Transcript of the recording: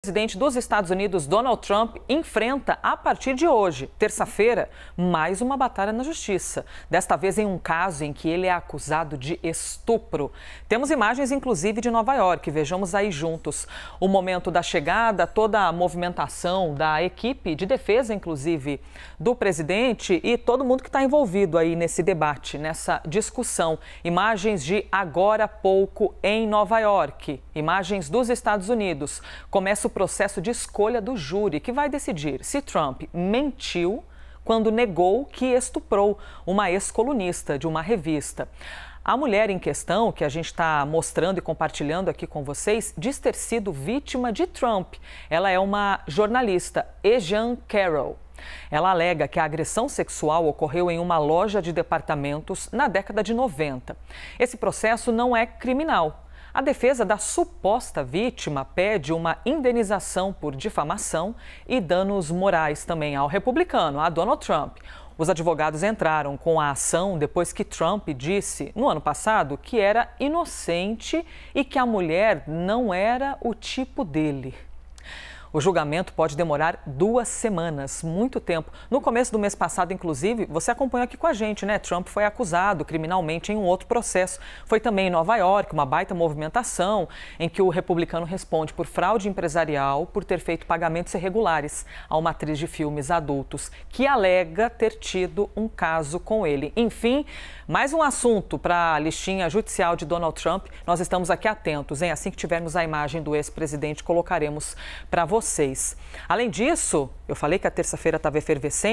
O presidente dos Estados Unidos, Donald Trump, enfrenta a partir de hoje, terça-feira, mais uma batalha na justiça. Desta vez em um caso em que ele é acusado de estupro. Temos imagens, inclusive, de Nova York. Vejamos aí juntos o momento da chegada, toda a movimentação da equipe de defesa, inclusive, do presidente e todo mundo que está envolvido aí nesse debate, nessa discussão. Imagens de agora pouco em Nova York. Imagens dos Estados Unidos. Começa o o processo de escolha do júri, que vai decidir se Trump mentiu quando negou que estuprou uma ex-colunista de uma revista. A mulher em questão, que a gente está mostrando e compartilhando aqui com vocês, diz ter sido vítima de Trump. Ela é uma jornalista, Ejan Carroll. Ela alega que a agressão sexual ocorreu em uma loja de departamentos na década de 90. Esse processo não é criminal. A defesa da suposta vítima pede uma indenização por difamação e danos morais também ao republicano, a Donald Trump. Os advogados entraram com a ação depois que Trump disse, no ano passado, que era inocente e que a mulher não era o tipo dele. O julgamento pode demorar duas semanas, muito tempo. No começo do mês passado, inclusive, você acompanhou aqui com a gente, né? Trump foi acusado criminalmente em um outro processo. Foi também em Nova York, uma baita movimentação em que o republicano responde por fraude empresarial por ter feito pagamentos irregulares a uma atriz de filmes adultos que alega ter tido um caso com ele. Enfim, mais um assunto para a listinha judicial de Donald Trump. Nós estamos aqui atentos, hein? Assim que tivermos a imagem do ex-presidente, colocaremos para você vocês. Além disso, eu falei que a terça-feira estava efervescente.